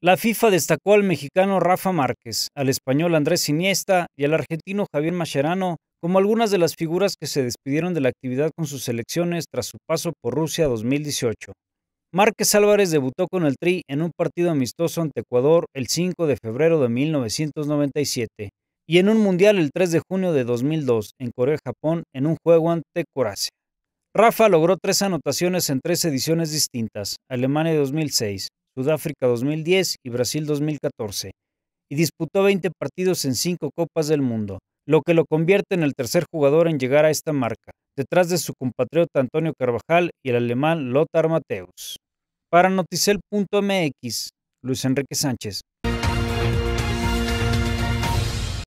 La FIFA destacó al mexicano Rafa Márquez, al español Andrés Iniesta y al argentino Javier Mascherano como algunas de las figuras que se despidieron de la actividad con sus selecciones tras su paso por Rusia 2018. Márquez Álvarez debutó con el Tri en un partido amistoso ante Ecuador el 5 de febrero de 1997 y en un Mundial el 3 de junio de 2002 en Corea-Japón en un juego ante Croacia. Rafa logró tres anotaciones en tres ediciones distintas, Alemania 2006, Sudáfrica 2010 y Brasil 2014, y disputó 20 partidos en cinco Copas del Mundo, lo que lo convierte en el tercer jugador en llegar a esta marca, detrás de su compatriota Antonio Carvajal y el alemán Lothar Mateus. Para noticel.mx, Luis Enrique Sánchez.